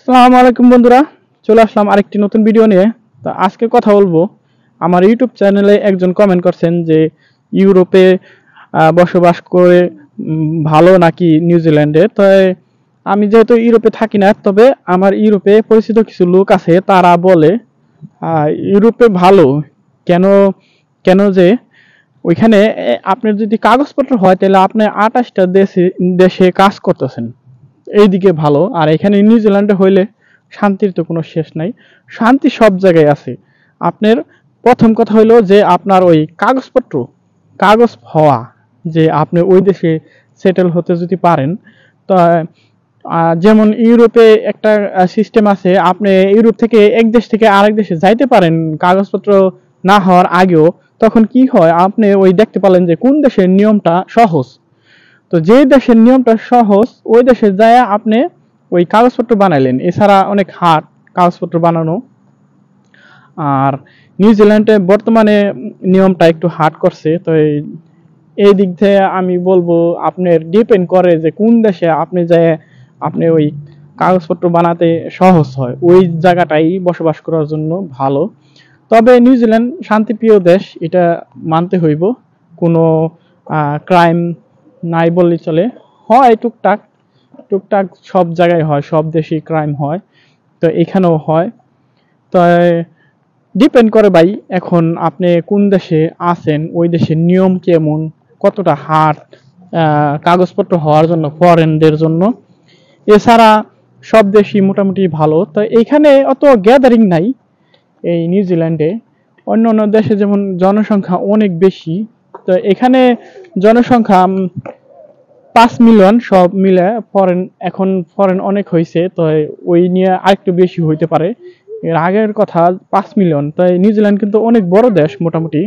আসসালামু আলাইকুম বন্ধুরা চলে আসলাম আরেকটি নতুন ভিডিও নিয়ে তা আজকে কথা বলবো আমার ইউটিউব চ্যানেলে একজন কমেন্ট করছেন যে ইউরোপে বসবাস করে ভালো নাকি নিউজিল্যান্ডে তাই আমি যেহেতু ইউরোপে থাকি না তবে আমার ইউরোপে পরিচিত কিছু লোক আছে তারা বলে ইউরোপে ভালো কেন কেন যে ওইখানে আপনার যদি কাগজপত্র হয় তাহলে আপনি আঠাশটা দেশে দেশে কাজ করতেছেন এইদিকে ভালো আর এখানে নিউজিল্যান্ডে হইলে শান্তির তো কোনো শেষ নাই শান্তি সব জায়গায় আছে আপনার প্রথম কথা হলো যে আপনার ওই কাগজপত্র কাগজ হওয়া যে আপনি ওই দেশে সেটেল হতে যদি পারেন তা যেমন ইউরোপে একটা সিস্টেম আছে আপনি ইউরোপ থেকে এক দেশ থেকে আরেক দেশে যাইতে পারেন কাগজপত্র না হওয়ার আগেও তখন কি হয় আপনি ওই দেখতে পারেন যে কোন দেশের নিয়মটা সহজ তো যে দেশের নিয়মটা সহজ ওই দেশে যায় আপনি ওই কাগজপত্র বানাইলেন এছাড়া অনেক হাট কাগজপত্র বানানো আর নিউজিল্যান্ডে বর্তমানে নিয়মটা একটু হার্ড করছে তো এই দিক থেকে আমি বলবো আপনার ডিপেন্ড করে যে কোন দেশে আপনি যায় আপনি ওই কাগজপত্র বানাতে সহজ হয় ওই জায়গাটাই বসবাস করার জন্য ভালো তবে নিউজিল্যান্ড শান্তিপ্রিয় দেশ এটা মানতে হইব কোনো ক্রাইম নাই বললে চলে হয় টুকটাক টুকটাক সব জায়গায় হয় সব দেশেই ক্রাইম হয় তো এখানেও হয় তো ডিপেন্ড করে ভাই এখন আপনি কোন দেশে আছেন ওই দেশের নিয়ম কেমন কতটা হার্ড কাগজপত্র হওয়ার জন্য ফরেনদের জন্য এছাড়া সব দেশই মোটামুটি ভালো তো এইখানে অত গ্যাদারিং নাই এই নিউজিল্যান্ডে অন্য অন্য দেশে যেমন জনসংখ্যা অনেক বেশি তো এখানে জনসংখ্যা পাঁচ মিলিয়ন সব মিলে ফরেন এখন ফরেন অনেক হয়েছে তো ওই নিয়ে আরেকটু বেশি হইতে পারে এর আগের কথা পাঁচ মিলিয়ন তাই নিউজিল্যান্ড কিন্তু অনেক বড় দেশ মোটামুটি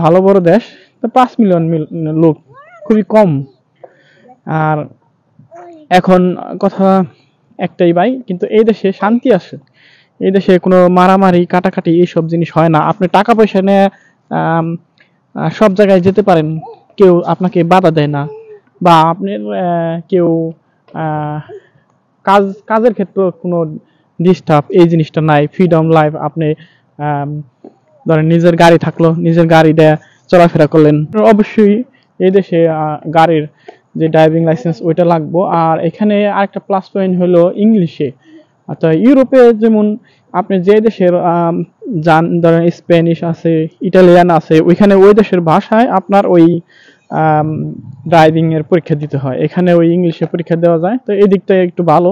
ভালো বড় দেশ তো পাঁচ মিলিয়ন লোক খুবই কম আর এখন কথা একটাই ভাই কিন্তু এই দেশে শান্তি আছে এই দেশে কোনো মারামারি কাটাকাটি এইসব জিনিস হয় না আপনি টাকা পয়সা নিয়ে সব জায়গায় যেতে পারেন কেউ আপনাকে বাধা দেয় না বা আপনার কেউ কাজ কাজের ক্ষেত্রে কোনো ডিস্টার্ব এই জিনিসটা নাই ফ্রিডম লাইফ আপনি ধরেন নিজের গাড়ি থাকলো নিজের গাড়ি দেয়া চলাফেরা করলেন অবশ্যই এই দেশে গাড়ির যে ড্রাইভিং লাইসেন্স ওইটা লাগবো আর এখানে আরেকটা প্লাস পয়েন্ট হলো ইংলিশে অর্থাৎ ইউরোপে যেমন আপনি যে দেশের যান ধরেন স্প্যানিশ আছে ইটালিয়ান আছে ওইখানে ওই দেশের ভাষায় আপনার ওই ড্রাইভিং এর পরীক্ষা দিতে হয় এখানে ওই ইংলিশে পরীক্ষা দেওয়া যায় তো এই দিকটা একটু ভালো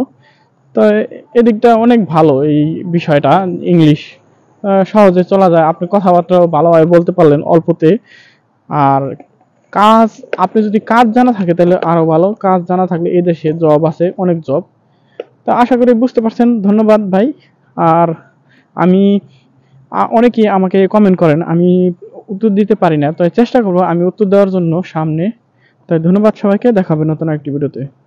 তো এদিকটা অনেক ভালো এই বিষয়টা ইংলিশ সহজে চলা যায় আপনি কথাবার্তা ভালোভাবে বলতে পারলেন অল্পতে আর কাজ আপনি যদি কাজ জানা থাকে তাহলে আরও ভালো কাজ জানা থাকলে এদেশে জব আছে অনেক জব তো আশা করি বুঝতে পারছেন ধন্যবাদ ভাই আর আমি অনেকেই আমাকে কমেন্ট করেন আমি উত্তর দিতে পারি না তাই চেষ্টা করবো আমি উত্তর দেওয়ার জন্য সামনে তাই ধন্যবাদ সবাইকে দেখাবে নতুন একটি ভিডিওতে